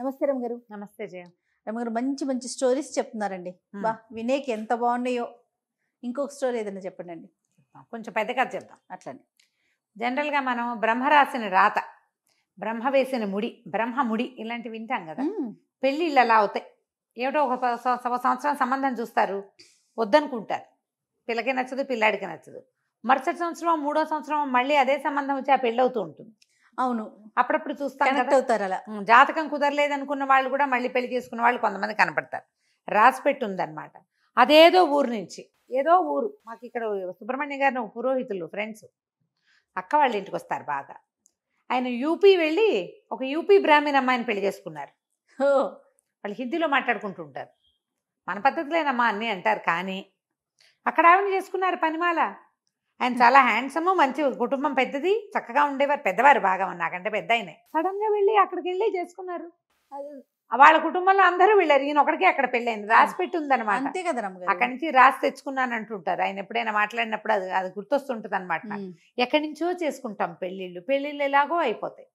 నమస్తే రమ్మగారు నమస్తే జయ రమ్మగారు మంచి మంచి స్టోరీస్ చెప్తున్నారండి బా వినేకి ఎంత బాగున్నాయో ఇంకొక స్టోరీ ఏదైనా చెప్పండి అండి కొంచెం పెద్ద కథ చెప్తాం అట్లనే జనరల్గా మనం బ్రహ్మ రాసిన రాత బ్రహ్మ వేసిన ముడి బ్రహ్మ ముడి ఇలాంటివి వింటాం కదా పెళ్ళిళ్ళు అలా అవుతాయి ఏమిటో ఒక సంవత్సరం సంబంధం చూస్తారు వద్దనుకుంటారు పిల్లకి నచ్చదు పిల్లాడికి నచ్చదు మరుసటి సంవత్సరం మూడో సంవత్సరం మళ్ళీ అదే సంబంధం వచ్చి ఆ పెళ్ళి అవుతూ ఉంటుంది అవును అప్పుడప్పుడు చూస్తాం కనెక్ట్ అవుతారు అలా జాతకం కుదరలేదు అనుకున్న వాళ్ళు కూడా మళ్ళీ పెళ్లి చేసుకున్న వాళ్ళు కొంతమంది కనపడతారు రాసి ఉందన్నమాట అదేదో ఊరు నుంచి ఏదో ఊరు మాకు ఇక్కడ సుబ్రహ్మణ్య గారిని పురోహితులు ఫ్రెండ్స్ అక్క వాళ్ళ ఇంటికి వస్తారు బాగా ఆయన యూపీ వెళ్ళి ఒక యూపీ బ్రాహ్మీణ అమ్మాయిని పెళ్లి చేసుకున్నారు వాళ్ళు హిందీలో మాట్లాడుకుంటూ ఉంటారు మన పద్ధతిలోనమ్మా అన్నీ అంటారు కానీ అక్కడ ఆవిడ చేసుకున్నారు పనిమాల ఆయన చాలా హ్యాండ్సమ్ మంచి కుటుంబం పెద్దది చక్కగా ఉండేవారు పెద్దవారు బాగా నాకంటే పెద్ద ఆయనే సడన్ గా వెళ్ళి అక్కడికి వెళ్ళి చేసుకున్నారు వాళ్ళ కుటుంబంలో అందరూ వెళ్ళారు ఈయన ఒకడికి అక్కడ పెళ్ళైంది రాసి పెట్టి ఉందన్నమాట అంతే కదా అక్కడి నుంచి రాసి తెచ్చుకున్నాను అంటుంటారు ఆయన ఎప్పుడైనా మాట్లాడినప్పుడు అది అది గుర్తొస్తుంటది అనమాట ఎక్కడి నుంచో చేసుకుంటాం పెళ్లిళ్ళు పెళ్లిళ్ళు ఎలాగో అయిపోతాయి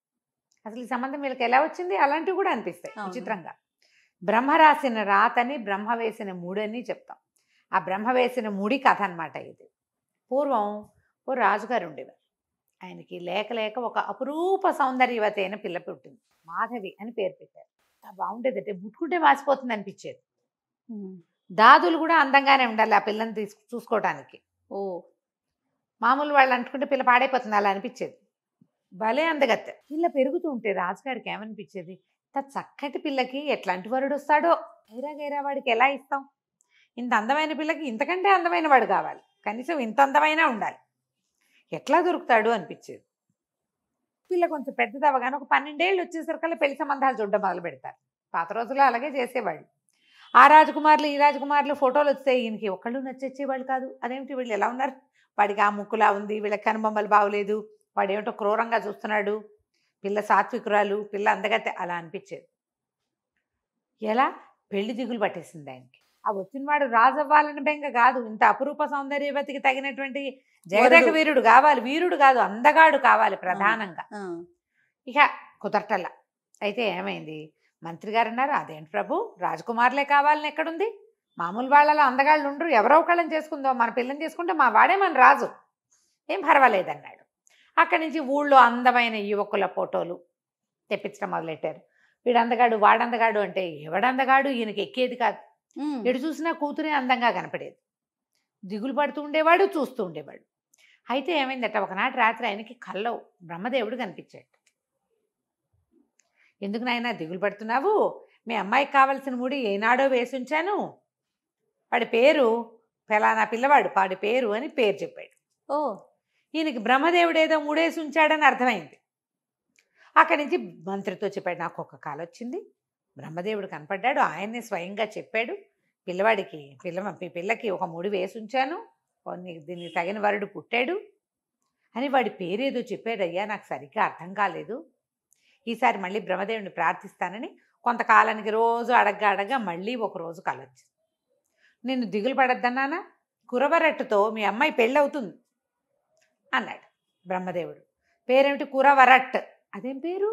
అసలు ఈ సంబంధం వీళ్ళకి ఎలా వచ్చింది అలాంటివి కూడా అనిపిస్తాయి విచిత్రంగా బ్రహ్మ రాసిన రాతని బ్రహ్మ వేసిన మూడని చెప్తాం ఆ బ్రహ్మ వేసిన మూడి కథ అనమాట ఇది పూర్వం ఓ రాజుగారు ఉండేవారు ఆయనకి లేక లేక ఒక అపురూప సౌందర్యవతి అయిన పిల్ల పుట్టింది మాధవి అని పేరు పెట్టారు బాగుండేదంటే ముట్టుకుంటే మాసిపోతుంది అనిపించేది దాదులు కూడా అందంగానే ఉండాలి ఆ పిల్లని తీసుకు చూసుకోవడానికి ఓ మామూలు వాళ్ళు అంటుకుంటే పిల్ల పాడైపోతుంది అలా అనిపించేది భలే అందగత్త పిల్ల పెరుగుతూ ఉంటే రాజుగారికి ఏమనిపించేది త చక్కటి పిల్లకి ఎట్లాంటి వరుడు వస్తాడో గైరా గైరా వాడికి ఎలా ఇస్తాం ఇంత అందమైన పిల్లకి ఇంతకంటే అందమైన వాడు కావాలి కనీసం ఇంత అందమైన ఉండాలి ఎట్లా దొరుకుతాడు అనిపించేది పిల్ల కొంచెం పెద్దది అవగానే ఒక పన్నెండేళ్ళు వచ్చేసరికల్లా పెళ్లి సంబంధాలు చూడడం మొదలు పెడతారు పాత రోజుల్లో అలాగే చేసేవాళ్ళు ఆ రాజకుమారులు ఈ రాజకుమారులు ఫోటోలు వస్తే ఈయనకి ఒకళ్ళు నచ్చేవాళ్ళు కాదు అదేమిటి వీళ్ళు ఎలా ఉన్నారు వాడికి ఆ ముక్కులా ఉంది వీళ్ళకి కనుబొమ్మలు బాగలేదు ఏమిటో క్రూరంగా చూస్తున్నాడు పిల్ల సాత్వికురాలు పిల్ల అందగతే అలా అనిపించేది ఎలా పెళ్లి దిగులు పట్టేసింది ఆయనకి ఆ వచ్చినవాడు రాజవ్వాలని బెంగ కాదు ఇంత అపురూప సౌందర్యవతికి తగినటువంటి జగదక వీరుడు కావాలి వీరుడు కాదు అందగాడు కావాలి ప్రధానంగా ఇక కుదరటల్ల అయితే ఏమైంది మంత్రి గారు అన్నారు అదేంటి ప్రభు రాజకుమారులే కావాలని ఎక్కడుంది మామూలు వాళ్ళలో అందగాళ్ళు ఉండరు ఎవరో ఒకళ్ళని చేసుకుందో మన పిల్లని చేసుకుంటే మా వాడే మన రాజు ఏం పర్వాలేదన్నాడు అక్కడి నుంచి ఊళ్ళో అందమైన యువకుల ఫోటోలు తెప్పించడం మొదలెట్టారు వీడందగాడు వాడందగాడు అంటే ఎవడందగాడు ఈయనకి ఎక్కేది కాదు ఎటు చూసినా కూతురే అందంగా కనపడేది దిగులు పడుతూ ఉండేవాడు చూస్తూ ఉండేవాడు అయితే ఏమైందట ఒకనాటి రాత్రి ఆయనకి కళ్ళవు బ్రహ్మదేవుడు కనిపించాడు ఎందుకు నాయన దిగులు పడుతున్నావు మీ అమ్మాయికి కావలసిన ముడి ఏనాడో వేసి ఉంచాను వాడి పేరు ఫలానా పిల్లవాడు వాడి పేరు అని పేరు చెప్పాడు ఓ ఈయనకి బ్రహ్మదేవుడు ఏదో మూడేసి ఉంచాడని అర్థమైంది అక్కడి నుంచి మంత్రితో చెప్పాడు నాకు ఒక కాలు వచ్చింది బ్రహ్మదేవుడు కనపడ్డాడు ఆయన్నే స్వయంగా చెప్పాడు పిల్లవాడికి పిల్ల పిల్లకి ఒక ముడి వేసి ఉంచాను దీన్ని తగిన వరుడు పుట్టాడు అని వాడి పేరేదో చెప్పాడు అయ్యా నాకు సరిగ్గా అర్థం కాలేదు ఈసారి మళ్ళీ బ్రహ్మదేవుని ప్రార్థిస్తానని కొంతకాలానికి రోజు అడగ్గా అడగ్గా మళ్ళీ ఒక రోజు కలొచ్చు నేను దిగులు పడద్దన్నానా కురవరట్టుతో మీ అమ్మాయి పెళ్ళవుతుంది అన్నాడు బ్రహ్మదేవుడు పేరేమిటి కురవరట్ అదేం పేరు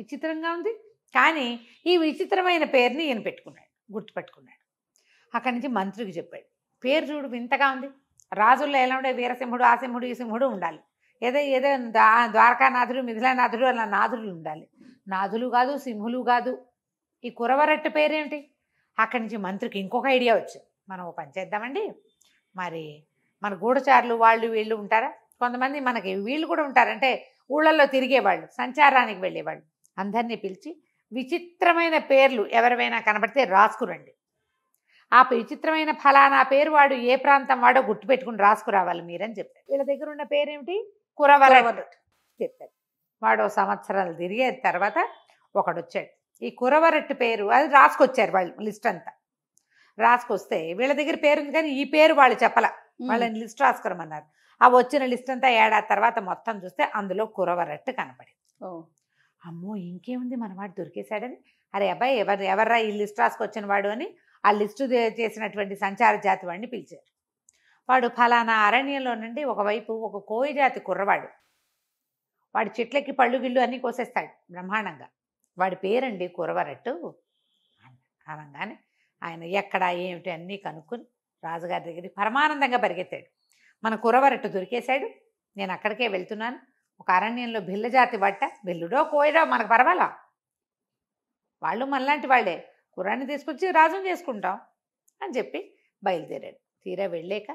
విచిత్రంగా ఉంది కానీ ఈ విచిత్రమైన పేరుని ఈయన పెట్టుకున్నాడు గుర్తుపెట్టుకున్నాడు అక్కడి నుంచి మంత్రికి చెప్పాడు పేరు చూడు వింతగా ఉంది రాజుల్లో ఎలా ఉండే వీరసింహుడు ఆ సింహుడు ఈ సింహుడు ఉండాలి ఏదో ఏదో ద్వారకానాథుడు మిథిలానాథుడు అలా నాథులు ఉండాలి నాథులు కాదు సింహులు కాదు ఈ కురవరట్టు పేరేంటి అక్కడి నుంచి మంత్రికి ఇంకొక ఐడియా వచ్చింది మనం పని చేద్దామండి మరి మన గూఢచారులు వాళ్ళు వీళ్ళు ఉంటారా కొంతమంది మనకి వీళ్ళు కూడా ఉంటారంటే ఊళ్ళల్లో తిరిగేవాళ్ళు సంచారానికి వెళ్ళేవాళ్ళు అందరినీ పిలిచి విచిత్రమైన పేర్లు ఎవరివైనా కనబడితే రాసుకురండి ఆ విచిత్రమైన ఫలానా పేరు వాడు ఏ ప్రాంతం వాడో గుర్తుపెట్టుకుని రాసుకురావాలి మీరని చెప్తారు వీళ్ళ దగ్గర ఉన్న పేరేమిటి కురవరట్ చెప్పారు వాడు సంవత్సరాలు తిరిగే తర్వాత ఒకడు వచ్చాడు ఈ కురవరట్టు పేరు అది రాసుకొచ్చారు వాళ్ళు లిస్ట్ అంతా రాసుకొస్తే వీళ్ళ దగ్గర పేరు ఉంది కానీ ఈ పేరు వాళ్ళు చెప్పల వాళ్ళని లిస్ట్ రాసుకురమన్నారు ఆ వచ్చిన లిస్ట్ అంతా ఏడాది తర్వాత మొత్తం చూస్తే అందులో కురవరట్టు కనపడింది అమ్మో ఇంకేముంది మన వాడు దొరికేశాడని అరే అబ్బాయి ఎవరు ఎవర్రా ఈ లిస్ట్ రాసుకొచ్చిన వాడు అని ఆ లిస్టు చేసినటువంటి సంచార జాతి వాడిని పిలిచారు వాడు ఫలానా అరణ్యంలో నుండి ఒకవైపు ఒక కోయి జాతి కుర్రవాడు వాడి చెట్లకి పళ్ళు గిళ్ళు అన్నీ కోసేస్తాడు బ్రహ్మాండంగా వాడి పేరండి కురవరట్టు అనగానే ఆయన ఎక్కడ ఏమిటి అన్నీ కనుక్కుని రాజుగారి దగ్గరికి పరమానందంగా పరిగెత్తాడు మన కురవరట్టు దొరికేశాడు నేను అక్కడికే వెళ్తున్నాను ఒక అరణ్యంలో బిల్లజాతి బట్ట బిల్లుడో కోయడో మనకు పర్వాలా వాళ్ళు మనలాంటి వాళ్ళే కుర్రాన్ని తీసుకొచ్చి రాజం చేసుకుంటాం అని చెప్పి బయలుదేరాడు తీరా వెళ్ళాక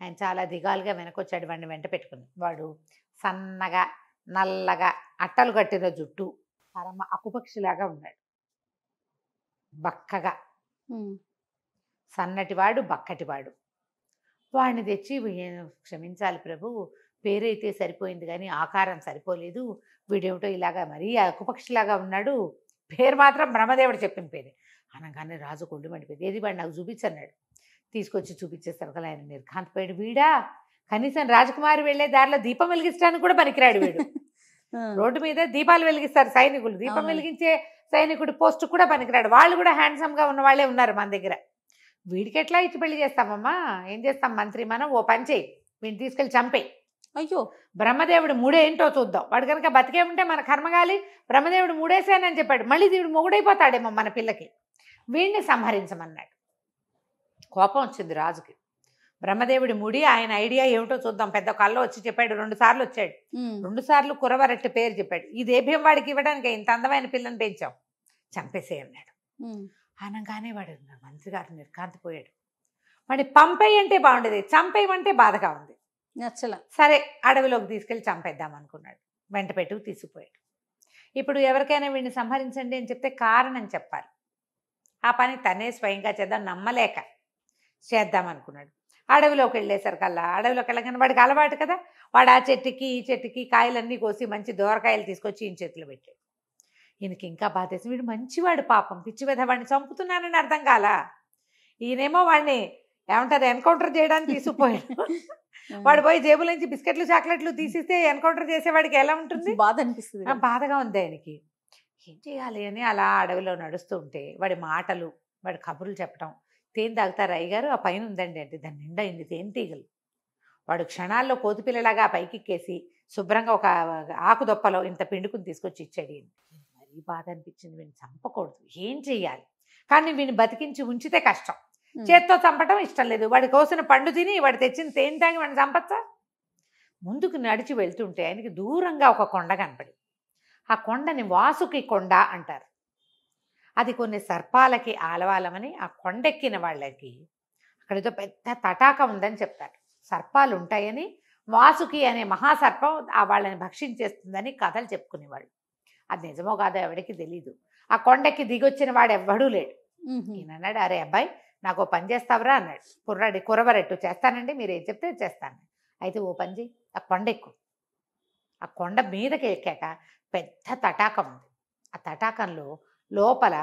ఆయన చాలా దిగాలుగా వెనకొచ్చాడు వాడిని వెంట పెట్టుకుని వాడు సన్నగా నల్లగా అట్టలు కట్టిన జుట్టు పరమ అకుపక్షిలాగా ఉన్నాడు బక్కగా సన్నటివాడు బక్కటివాడు వాడిని తెచ్చి క్షమించాలి ప్రభు పేరైతే సరిపోయింది కానీ ఆకారం సరిపోలేదు వీడేమిటో ఇలాగా మరీ అకుపక్షిలాగా ఉన్నాడు పేరు మాత్రం బ్రహ్మదేవుడు చెప్పిన పేరే అనగానే రాజు కొళ్ళు మండిపోయింది ఏది వాడు నాకు చూపించన్నాడు తీసుకొచ్చి చూపించేస్తారు కదా ఆయన నిర్ఘాంతపోయాడు వీడా కనీసం రాజకుమారి వెళ్ళే దారిలో దీపం వెలిగించడానికి కూడా పనికిరాడు వీడు రోడ్డు మీద దీపాలు వెలిగిస్తారు సైనికులు దీపం వెలిగించే సైనికుడు పోస్ట్ కూడా పనికిరాడు వాళ్ళు కూడా హ్యాండ్సమ్గా ఉన్న వాళ్ళే ఉన్నారు మన దగ్గర వీడికి ఎట్లా ఇచ్చి పెళ్లి చేస్తామమ్మా ఏం చేస్తాం మంత్రి మనం ఓ పని చేయి వీడిని తీసుకెళ్ళి చంపేయి అయ్యో బ్రహ్మదేవుడు మూడేంటో చూద్దాం వాడు కనుక బతికే ఉంటే మన కర్మగాలి బ్రహ్మదేవుడు మూడేసానని చెప్పాడు మళ్ళీ దేవుడు మొగుడైపోతాడేమో మన పిల్లకి వీడిని సంహరించమన్నాడు కోపం వచ్చింది రాజుకి బ్రహ్మదేవుడి ముడి ఆయన ఐడియా ఏమిటో చూద్దాం పెద్ద కళ్ళలో వచ్చి చెప్పాడు రెండు సార్లు వచ్చాడు రెండు సార్లు కురవరట్టి పేరు చెప్పాడు ఇది ఏ వాడికి ఇవ్వడానికి ఇంత అందమైన పిల్లని పెంచాం చంపేసే అన్నాడు అనగానే వాడు మంత్రి గారు నిర్కాంతిపోయాడు వాడిని పంపేయంటే బాగుండేది చంపేయమంటే బాధగా ఉంది నచ్చల సరే అడవిలోకి తీసుకెళ్ళి చంపేద్దాం అనుకున్నాడు వెంట పెట్టుకు తీసుకుపోయాడు ఇప్పుడు ఎవరికైనా వీడిని సంహరించండి అని చెప్తే కారణం చెప్పాలి ఆ పని తనే స్వయంగా చేద్దాం నమ్మలేక చేద్దాం అనుకున్నాడు అడవిలోకి వెళ్ళేసరికల్లా అడవిలోకి వెళ్ళగానే వాడికి అలవాటు కదా వాడు ఆ చెట్టుకి ఈ చెట్టుకి కాయలన్నీ కోసి మంచి దోరకాయలు తీసుకొచ్చి ఈయన చేతిలో పెట్టాడు ఈయనకి ఇంకా బాధేసి వీడు మంచివాడు పాపం పిచ్చి విధ వాడిని చంపుతున్నానని అర్థం కాలా ఈయనేమో వాడిని ఏమంటారు ఎన్కౌంటర్ చేయడానికి తీసుకుపోయాడు వాడు పోయి జేబుల నుంచి బిస్కెట్లు చాక్లెట్లు తీసిస్తే ఎన్కౌంటర్ చేసేవాడికి ఎలా ఉంటుంది బాధ అనిపిస్తుంది బాధగా ఉంది ఆయనకి ఏం చేయాలి అని అలా అడవిలో నడుస్తూ ఉంటే వాడి మాటలు వాడి కబుర్లు చెప్పడం తేనె తాగుతారు అయ్యగారు ఆ పైన ఉందండి అంటే దాని నిండా అయింది తేనె తీగలు వాడు క్షణాల్లో కోతిపిల్లలాగా పైకెక్కేసి శుభ్రంగా ఒక ఆకు దొప్పలో ఇంత పిండుకుని తీసుకొచ్చి ఇచ్చాడు మరీ బాధ అనిపించింది వీడిని చంపకూడదు ఏం చెయ్యాలి కానీ వీడిని బతికించి ఉంచితే కష్టం చేత్తో చంపటం ఇష్టం లేదు వాడి కోసిన పండు తిని వాడు తెచ్చిన తేని తాగి వాడిని చంపచ్చా ముందుకు నడిచి వెళ్తుంటే ఆయనకి దూరంగా ఒక కొండ కనపడి ఆ కొండని వాసుకి కొండ అంటారు అది కొన్ని సర్పాలకి ఆలవాలమని ఆ కొండెక్కిన వాళ్ళకి అక్కడితో పెద్ద తటాక ఉందని చెప్తారు సర్పాలు ఉంటాయని వాసుకి అనే మహాసర్పం ఆ వాళ్ళని భక్షించేస్తుందని కథలు చెప్పుకునేవాళ్ళు అది నిజమో కాదో ఎవరికి తెలీదు ఆ కొండకి దిగొచ్చిన వాడు ఎవ్వడూ లేడు ఈయనన్నాడు అరే అబ్బాయి నాకు పని చేస్తావరా అన్నాడు కుర్రాడి కురవరెట్టు చేస్తానండి మీరు ఏం చెప్తే చేస్తాను అయితే ఓ పని ఆ కొండ ఎక్కు ఆ కొండ మీదకి ఎక్కాక పెద్ద తటాకం ఉంది ఆ తటాకంలో లోపల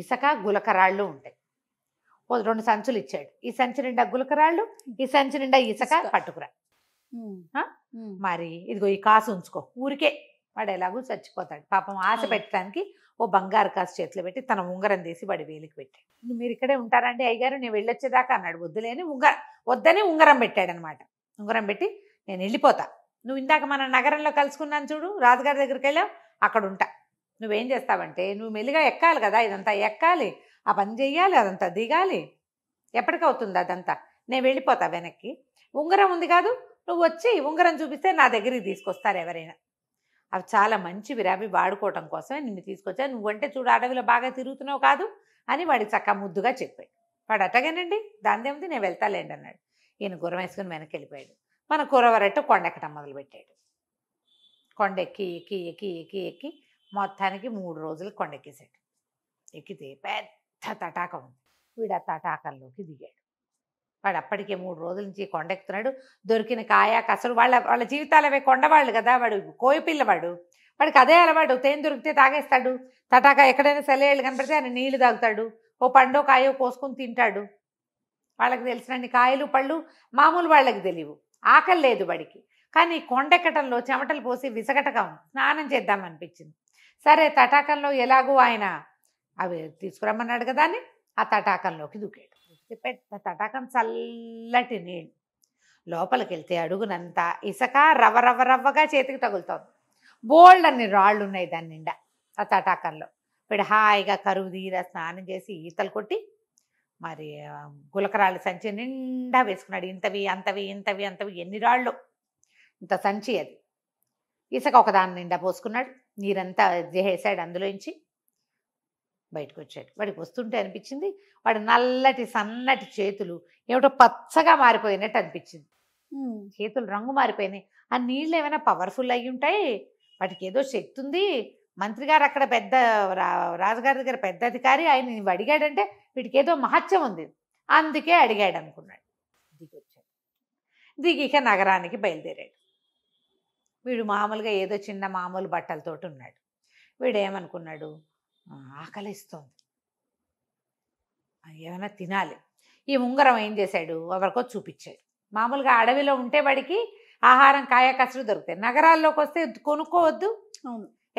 ఇసక గులకరాళ్ళు ఉంటాయి ఓ రెండు సంచులు ఇచ్చాడు ఈ సంచి నిండా గులకరాళ్ళు ఈ సంచి నిండా ఇసక పట్టుకురా మరి ఇదిగో ఈ కాసు ఉంచుకో ఊరికే వాడు ఎలాగూ చచ్చిపోతాడు పాపం ఆశ పెట్టడానికి ఓ బంగారు కాసు చేతిలో పెట్టి తన ఉంగరం తీసి వాడి వేలికి పెట్టాడు మీరు ఇక్కడే ఉంటారండి అయ్యగారు నేను వెళ్ళొచ్చేదాకా అన్నాడు వద్దులేని ఉంగరం వద్దని ఉంగరం పెట్టాడనమాట ఉంగరం పెట్టి నేను వెళ్ళిపోతా నువ్వు ఇందాక మన నగరంలో కలుసుకున్నాను చూడు రాజుగారి దగ్గరికి వెళ్ళావు అక్కడ ఉంటా నువ్వేం చేస్తావంటే నువ్వు మెల్లిగా ఎక్కాలి కదా ఇదంతా ఎక్కాలి ఆ పని చెయ్యాలి అదంతా దిగాలి ఎప్పటికవుతుంది అదంతా నేను వెళ్ళిపోతా వెనక్కి ఉంగరం ఉంది కాదు నువ్వు వచ్చి ఉంగరం చూపిస్తే నా దగ్గరికి తీసుకొస్తారు ఎవరైనా అవి చాలా మంచివి రావి వాడుకోవటం కోసమే నిన్ను తీసుకొచ్చా నువ్వంటే చూడు అడవిలో బాగా తిరుగుతున్నావు కాదు అని వాడికి చక్క ముద్దుగా చెప్పాడు వాడు అట్టగానండి దాందేముంది నేను వెళ్తాలేండి అన్నాడు ఈయన గుర్రం వేసుకుని వెనక్కి వెళ్ళిపోయాడు మన కురవరట్టు కొండెక్కడం మొదలుపెట్టాడు కొండ ఎక్కి ఎక్కి ఎక్కి ఎక్కి ఎక్కి మొత్తానికి మూడు రోజులు కొండెక్కేశాడు ఎక్కితే పెద్ద తటాక ఉంది వీడు ఆ తటాకంలోకి దిగాడు వాడు అప్పటికే మూడు రోజుల నుంచి కొండెక్కుతున్నాడు దొరికిన కాయ కసలు వాళ్ళ వాళ్ళ జీవితాలు అవే కొండవాళ్ళు కదా వాడు కోయి పిల్లవాడు వాడికి అదే అలవాడు తేను దొరికితే తాగేస్తాడు తటాకా ఎక్కడైనా సెలయేళ్ళు కనపడితే ఆయన నీళ్లు తాగుతాడు ఓ పండో కాయో కోసుకొని తింటాడు వాళ్ళకి తెలిసినన్ని కాయలు పళ్ళు మామూలు వాళ్ళకి తెలియవు ఆకలి లేదు వాడికి కానీ కొండెక్కటంలో చెమటలు పోసి విసగటకం స్నానం చేద్దామనిపించింది సరే తటాకంలో ఎలాగూ ఆయన అవి తీసుకురమ్మన్నాడు కదా అని ఆ తటాకంలోకి దూకాడు పెద్ద తటాకం చల్లటి నీళ్ళు లోపలికి వెళ్తే అడుగునంతా ఇసక రవ రవ్వ రవ్వగా చేతికి తగులుతోంది బోల్డ్ అన్ని రాళ్ళు ఉన్నాయి దాని నిండా ఆ తటాకంలో ఇప్పుడు హాయిగా కరువు తీర స్నానం చేసి ఈతలు కొట్టి మరి గులకరాళ్ళు సంచి నిండా వేసుకున్నాడు ఇంతవి అంతవి ఇంతవి అంతవి ఎన్ని రాళ్ళు ఇంత సంచి అది ఇసక ఒకదాని నిండా పోసుకున్నాడు నీరంతా జేసేసాడు అందులోంచి బయటకు వచ్చాడు వాడికి వస్తుంటే అనిపించింది వాడి నల్లటి సన్నటి చేతులు ఏమిటో పచ్చగా మారిపోయినట్టు అనిపించింది చేతులు రంగు మారిపోయినాయి ఆ నీళ్ళు ఏమైనా పవర్ఫుల్ అయి ఉంటాయి వాటికి ఏదో శక్తి ఉంది మంత్రి గారు అక్కడ పెద్ద రాజుగారి దగ్గర పెద్ద అధికారి ఆయన అడిగాడంటే వీటికి ఏదో మహత్యం ఉంది అందుకే అడిగాడు అనుకున్నాడు దిగొచ్చాడు దిగిక నగరానికి బయలుదేరాడు వీడు మామూలుగా ఏదో చిన్న మామూలు బట్టలతోటి ఉన్నాడు వీడు ఏమనుకున్నాడు ఆకలిస్తోంది ఏమైనా తినాలి ఈ ఉంగరం ఏం చేశాడు ఎవరికో చూపించాడు మామూలుగా అడవిలో ఉంటే వాడికి ఆహారం కాయకసలు దొరుకుతాయి నగరాల్లోకి వస్తే కొనుక్కోవద్దు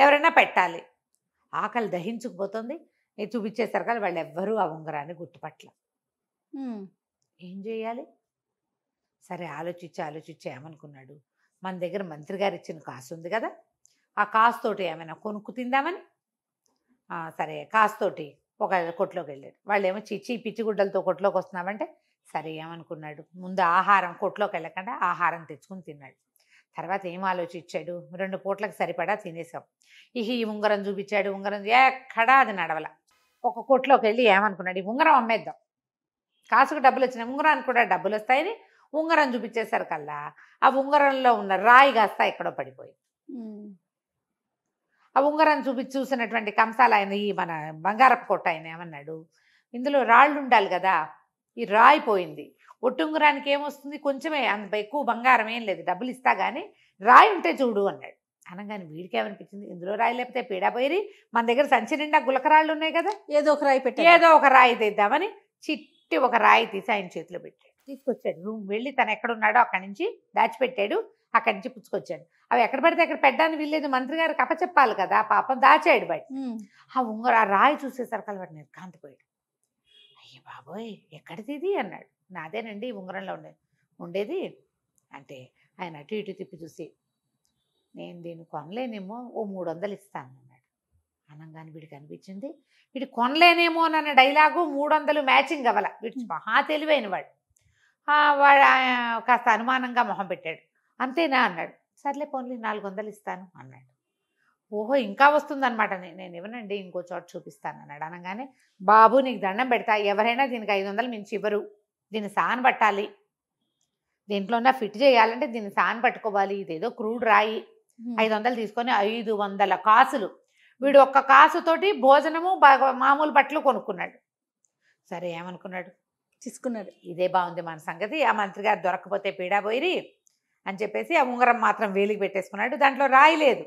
ఎవరైనా పెట్టాలి ఆకలి దహించుకుపోతుంది నేను చూపించేసరికి వాళ్ళు ఎవ్వరూ ఆ ఉంగరాన్ని గుర్తుపట్ల ఏం చేయాలి సరే ఆలోచించి ఆలోచించి ఏమనుకున్నాడు మన దగ్గర మంత్రి గారు ఇచ్చిన కాసు ఉంది కదా ఆ కాసుతోటి ఏమైనా కొనుక్కు తిందామని సరే కాస్తోటి ఒక కొట్లోకి వెళ్ళాడు వాళ్ళేమో చిచ్చి పిచ్చిగుడ్డలతో కొట్లోకి వస్తున్నామంటే సరే ఏమనుకున్నాడు ముందు ఆహారం కొట్లోకి వెళ్ళకుండా ఆహారం తెచ్చుకుని తిన్నాడు తర్వాత ఏం ఆలోచించాడు రెండు పూట్లకు సరిపడా తినేసాం ఇహ ఈ ఉంగరం చూపించాడు ఉంగరం ఎక్కడా అది నడవల ఒక కొట్లోకి వెళ్ళి ఏమనుకున్నాడు ఈ ఉంగరం అమ్మేద్దాం కాసుకు డబ్బులు వచ్చిన ఉంగరానికి కూడా డబ్బులు వస్తాయని ఉంగరం చూపించేసరికల్లా ఆ ఉంగరంలో ఉన్న రాయి కాస్త ఎక్కడో పడిపోయింది ఆ ఉంగరం చూపి చూసినటువంటి కంసాల ఆయన ఈ మన బంగారపు కొట్ట ఆయన ఏమన్నాడు ఇందులో రాళ్ళు ఉండాలి కదా ఈ రాయి పోయింది ఉంగరానికి ఏమొస్తుంది కొంచెమే అంత ఎక్కువ బంగారం ఏం లేదు డబ్బులు ఇస్తా కానీ రాయి ఉంటే చూడు అన్నాడు అనగానే వీడికి ఏమనిపించింది ఇందులో రాయి లేకపోతే పీడాపోయి మన దగ్గర సంచి నిండా గులకరాళ్ళు ఉన్నాయి కదా ఏదో ఒక రాయి పెట్టి ఏదో ఒక రాయి తెద్దామని చిట్టి ఒక రాయి తీసి ఆయన చేతిలో పెట్టాడు తీసుకొచ్చాడు రూమ్ వెళ్ళి తను ఎక్కడున్నాడో అక్కడి నుంచి దాచిపెట్టాడు అక్కడి నుంచి పుచ్చుకొచ్చాడు అవి ఎక్కడ పడితే అక్కడ పెట్టడానికి వీల్లేదు మంత్రి గారు చెప్పాలి కదా పాపం దాచాడు బయట ఆ ఉంగరం ఆ రాయి చూసేసరికి అలవాడు నిర్కాంతిపోయాడు అయ్యే బాబోయ్ ఎక్కడిది ఇది అన్నాడు నాదేనండి ఉంగరంలో ఉండేది ఉండేది అంటే ఆయన అటు ఇటు తిప్పి చూసి నేను దీన్ని కొనలేనేమో ఓ మూడు వందలు ఇస్తాను అన్నాడు అనంగాని వీడికి అనిపించింది వీడు కొనలేనేమో అన్న డైలాగు మూడు వందలు మ్యాచింగ్ అవ్వాల వీడు మహా తెలివైన వాడు వాడు కాస్త అనుమానంగా మొహం పెట్టాడు అంతేనా అన్నాడు సర్లే పోన్లే నాలుగు వందలు ఇస్తాను అన్నాడు ఓహో ఇంకా వస్తుందన్నమాట నేను ఇవ్వనండి ఇంకో చోట చూపిస్తాను అన్నాడు అనగానే బాబు నీకు దండం పెడతా ఎవరైనా దీనికి ఐదు వందలు మించి ఇవ్వరు దీన్ని సాన్ పట్టాలి దీంట్లో ఉన్న ఫిట్ చేయాలంటే దీన్ని సాన్ పట్టుకోవాలి ఇదేదో క్రూడ్ రాయి ఐదు వందలు తీసుకొని ఐదు వందల కాసులు వీడు ఒక్క కాసుతోటి భోజనము మామూలు బట్టలు కొనుక్కున్నాడు సరే ఏమనుకున్నాడు తీసుకున్నాడు ఇదే బాగుంది మన సంగతి ఆ మంత్రి గారు దొరకపోతే పీడా పోయి అని చెప్పేసి ఆ ఉంగరం మాత్రం వేలికి పెట్టేసుకున్నాడు దాంట్లో రాయి లేదు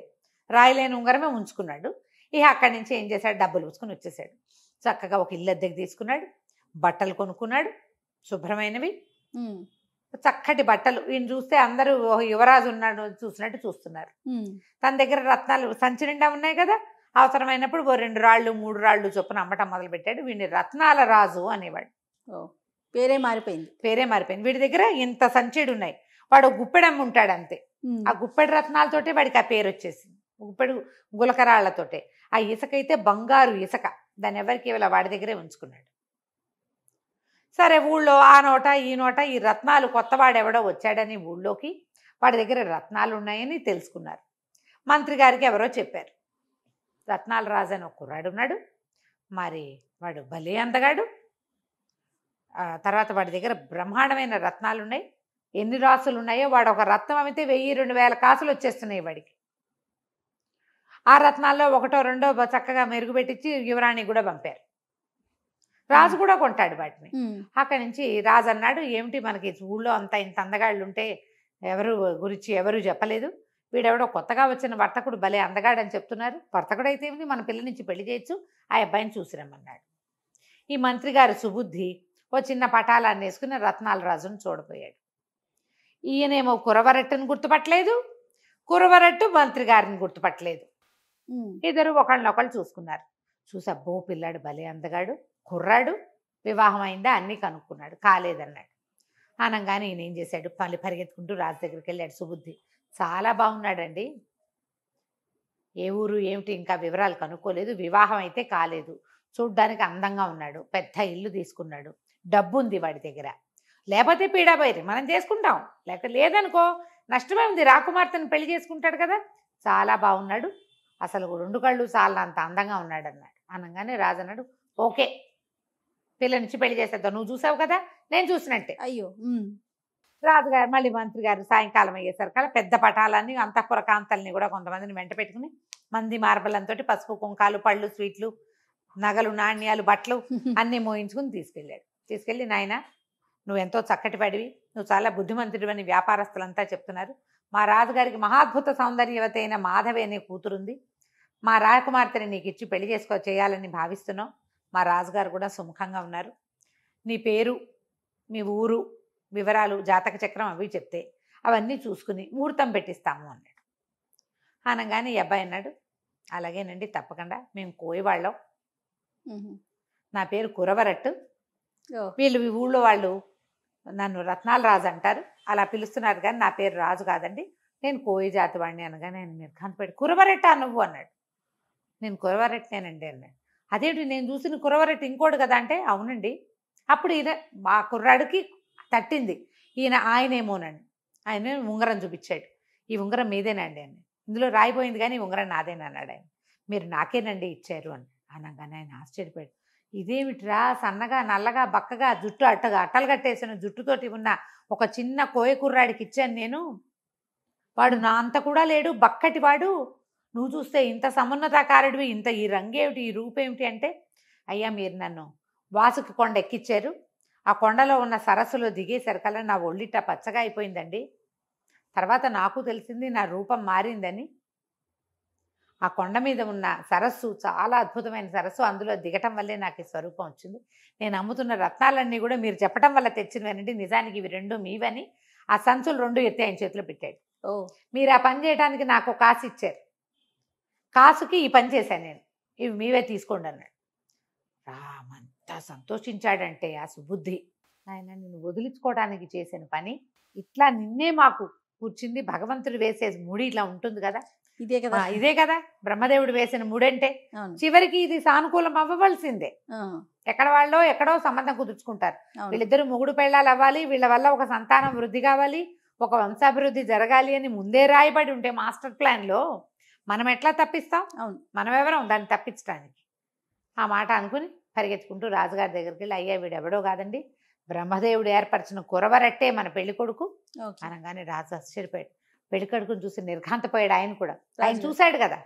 రాయి లేని ఉంగరమే ఉంచుకున్నాడు ఇక అక్కడి నుంచి ఏం చేశాడు డబ్బులు ఉంచుకుని వచ్చేసాడు చక్కగా ఒక ఇల్లు అద్దెకి తీసుకున్నాడు బట్టలు కొనుక్కున్నాడు శుభ్రమైనవి చక్కటి బట్టలు ఈయన చూస్తే అందరూ యువరాజు ఉన్నాడు చూసినట్టు చూస్తున్నారు తన దగ్గర రత్నాలు సంచి నిండా ఉన్నాయి కదా అవసరమైనప్పుడు ఓ రెండు రాళ్ళు మూడు రాళ్ళు చొప్పున అమ్మటం మొదలు పెట్టాడు వీడిని రత్నాల రాజు అనేవాడు పేరే మారిపోయింది పేరే మారిపోయింది వీడి దగ్గర ఇంత సంచిడు ఉన్నాయి వాడు గుప్పెడమ్మ ఉంటాడు అంతే ఆ గుప్పెడు రత్నాలతోటే వాడికి ఆ పేరు వచ్చేసింది గుప్పెడు గులకరాళ్లతోటే ఆ ఇసుక అయితే బంగారు ఇసుక దాన్ని ఎవరికి ఇవ్వాల వాడి దగ్గరే ఉంచుకున్నాడు సరే ఊళ్ళో ఆ నోట ఈ నోట ఈ రత్నాలు కొత్తవాడెవడో వచ్చాడని ఊళ్ళోకి వాడి దగ్గర రత్నాలు ఉన్నాయని తెలుసుకున్నారు మంత్రి గారికి ఎవరో చెప్పారు రత్నాల రాజు అని ఒక కుర్రాడు ఉన్నాడు మరి వాడు భలే అందగాడు తర్వాత వాడి దగ్గర బ్రహ్మాండమైన రత్నాలు ఉన్నాయి ఎన్ని రాసులు ఉన్నాయో వాడు ఒక రత్నం అమ్మితే వెయ్యి రెండు వేల కాసులు వచ్చేస్తున్నాయి వాడికి ఆ రత్నాల్లో ఒకటో రెండో చక్కగా మెరుగుపెట్టించి యువరాణి కూడా పంపారు రాజు కూడా కొంటాడు వాటిని అక్కడి నుంచి రాజు అన్నాడు ఏమిటి మనకి ఊళ్ళో అంత ఇంత అందగాళ్ళు ఉంటే ఎవరు గురించి ఎవరు చెప్పలేదు వీడెవడో కొత్తగా వచ్చిన వర్తకుడు భలే అందగాడని చెప్తున్నారు వర్తకుడు అయితే ఏమిటి మన పిల్ల నుంచి పెళ్లి చేయొచ్చు ఆ అబ్బాయిని చూసిరమ్మన్నాడు ఈ మంత్రి గారి సుబుద్ధి ఓ చిన్న పటాలాన్ని వేసుకుని రత్నాల రాజును చూడబోయాడు ఈయనేమో కురవరట్టును గుర్తుపట్టలేదు కురవరట్టు మంత్రి గారిని గుర్తుపట్టలేదు ఇద్దరు ఒకళ్ళనొకళ్ళు చూసుకున్నారు చూసి అబ్బో పిల్లాడు భలే అందగాడు కుర్రాడు వివాహం అయిందా అన్నీ కనుక్కున్నాడు కాలేదన్నాడు అనగానే ఈయన ఏం చేశాడు పని పరిగెత్తుకుంటూ రాజు దగ్గరికి వెళ్ళాడు సుబుద్ధి చాలా బాగున్నాడండి ఏ ఊరు ఏమిటి ఇంకా వివరాలు కనుక్కోలేదు వివాహం అయితే కాలేదు చూడ్డానికి అందంగా ఉన్నాడు పెద్ద ఇల్లు తీసుకున్నాడు డబ్బు ఉంది వాడి దగ్గర లేకపోతే పీడాబైరి మనం చేసుకుంటాం లేక లేదనుకో నష్టమే ఉంది రాకుమార్తెను పెళ్లి చేసుకుంటాడు కదా చాలా బాగున్నాడు అసలు రెండు కళ్ళు చాలా అంత అందంగా ఉన్నాడు అన్నాడు అనగానే రాజు అన్నాడు ఓకే పిల్లనిచ్చి పెళ్లి చేసేద్దాం నువ్వు చూసావు కదా నేను చూసినట్టే అయ్యో రాజుగారు మళ్ళీ మంత్రి గారు సాయంకాలం అలా పెద్ద పటాలని అంతఃపుర కాంతల్ని కూడా కొంతమందిని వెంట పెట్టుకుని మంది మార్బలంతో పసుపు కుంకాలు పళ్ళు స్వీట్లు నగలు నాణ్యాలు బట్టలు అన్నీ మోయించుకుని తీసుకెళ్ళాడు తీసుకెళ్ళి నాయన నువ్వు ఎంతో చక్కటి పడివి నువ్వు చాలా బుద్ధిమంతుడివని వ్యాపారస్తులంతా చెప్తున్నారు మా రాజుగారికి మహాద్భుత సౌందర్యవత అయిన మాధవి అనే కూతురుంది మా రాయకుమార్తెని నీకు ఇచ్చి పెళ్లి చేసుకో చేయాలని భావిస్తున్నాం మా రాజుగారు కూడా సుముఖంగా ఉన్నారు నీ పేరు మీ ఊరు వివరాలు జాతక చక్రం అవి చెప్తే అవన్నీ చూసుకుని ముహూర్తం పెట్టిస్తాము అన్నాడు అనగానే ఈ అబ్బాయి అన్నాడు అలాగేనండి తప్పకుండా మేము కోయవాళ్ళం నా పేరు కురవరట్టు వీళ్ళు ఈ ఊళ్ళో వాళ్ళు నన్ను రత్నాల రాజు అంటారు అలా పిలుస్తున్నారు కానీ నా పేరు రాజు కాదండి నేను కోయి జాతి వాడిని అనగా నేను నిర్ఘాంతపడి కురవరెట్ట నువ్వు అన్నాడు నేను కురవరెట్టనేనండి అన్నాడు అదేంటి నేను చూసిన కురవరెట్టు ఇంకోటి కదా అంటే అవునండి అప్పుడు ఈయన మా కుర్రాడికి తట్టింది ఈయన ఆయనేమోనండి ఆయన ఉంగరం చూపించాడు ఈ ఉంగరం మీదేనండి అని ఇందులో రాయిపోయింది కానీ ఉంగరం నాదేనన్నాడు ఆయన మీరు నాకేనండి ఇచ్చారు అని అనగానే ఆయన ఆశ్చర్యపోయాడు ఇదేమిట్రా సన్నగా నల్లగా బక్కగా జుట్టు అట్టగా అట్టలు కట్టేసిన జుట్టుతోటి ఉన్న ఒక చిన్న కోయ కుర్రాడికి ఇచ్చాను నేను వాడు నా అంత కూడా లేడు బక్కటి వాడు నువ్వు చూస్తే ఇంత సమున్నతాకారుడివి ఇంత ఈ రంగేమిటి ఈ రూపేమిటి అంటే అయ్యా మీరు నన్ను వాసుకి కొండ ఎక్కిచ్చారు ఆ కొండలో ఉన్న సరస్సులో దిగేసరికల్లా నా ఒళ్ళిట పచ్చగా అయిపోయిందండి తర్వాత నాకు తెలిసింది నా రూపం మారిందని ఆ కొండ మీద ఉన్న సరస్సు చాలా అద్భుతమైన సరస్సు అందులో దిగటం వల్లే నాకు ఈ స్వరూపం వచ్చింది నేను అమ్ముతున్న రత్నాలన్నీ కూడా మీరు చెప్పడం వల్ల తెచ్చినవనండి నిజానికి ఇవి రెండు మీవని ఆ సంచులు రెండు ఎత్తి ఆయన చేతిలో పెట్టాడు మీరు ఆ పని చేయడానికి నాకు కాసు ఇచ్చారు కాసుకి ఈ పని చేశాను నేను ఇవి మీవే తీసుకోండి అన్నాడు రామంతా సంతోషించాడంటే ఆ సుబుద్ధి ఆయన నిన్ను వదిలించుకోవడానికి చేసిన పని ఇట్లా నిన్నే మాకు కూర్చుంది భగవంతుడు వేసే ముడి ఇట్లా ఉంటుంది కదా ఇదే కదా ఇదే కదా బ్రహ్మదేవుడు వేసిన మూడంటే చివరికి ఇది సానుకూలం అవ్వవలసిందే ఎక్కడ వాళ్ళో ఎక్కడో సంబంధం కుదుర్చుకుంటారు వీళ్ళిద్దరు మొగుడు పెళ్ళాలు అవ్వాలి వీళ్ళ వల్ల ఒక సంతానం వృద్ధి కావాలి ఒక వంశాభివృద్ధి జరగాలి అని ముందే రాయబడి ఉంటే మాస్టర్ ప్లాన్ లో మనం ఎట్లా తప్పిస్తాం అవును మనం ఎవరం దాన్ని తప్పించడానికి ఆ మాట అనుకుని పరిగెత్తుకుంటూ రాజుగారి దగ్గరికి వెళ్ళి అయ్యా వీడు ఎవడో కాదండి బ్రహ్మదేవుడు ఏర్పరిచిన కురవరట్టే మన పెళ్లి కొడుకు అనగానే రాజు ఆశ్చర్యపోయాడు పెళ్ళికడుకుని చూసి నిర్ఘాంతపోయాడు ఆయన కూడా ఆయన చూశాడు కదా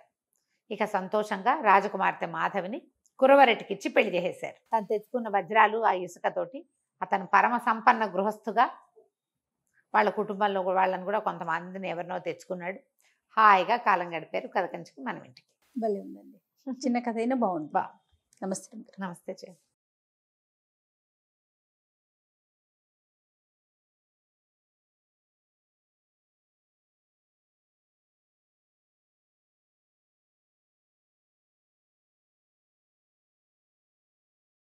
ఇక సంతోషంగా రాజకుమార్తె మాధవిని కురవరెట్టికి ఇచ్చి పెళ్లి చేసేశారు తను తెచ్చుకున్న వజ్రాలు ఆ ఇసుకతోటి అతను పరమ సంపన్న గృహస్థుగా వాళ్ళ కుటుంబంలో వాళ్ళని కూడా కొంతమందిని ఎవరినో తెచ్చుకున్నాడు హాయిగా కాలం గడిపారు కథ కంచుకుని మనం ఇంటికి భలే ఉందండి చిన్న కథ అయినా బాగుంది బా నమస్తే నమస్తే చేయండి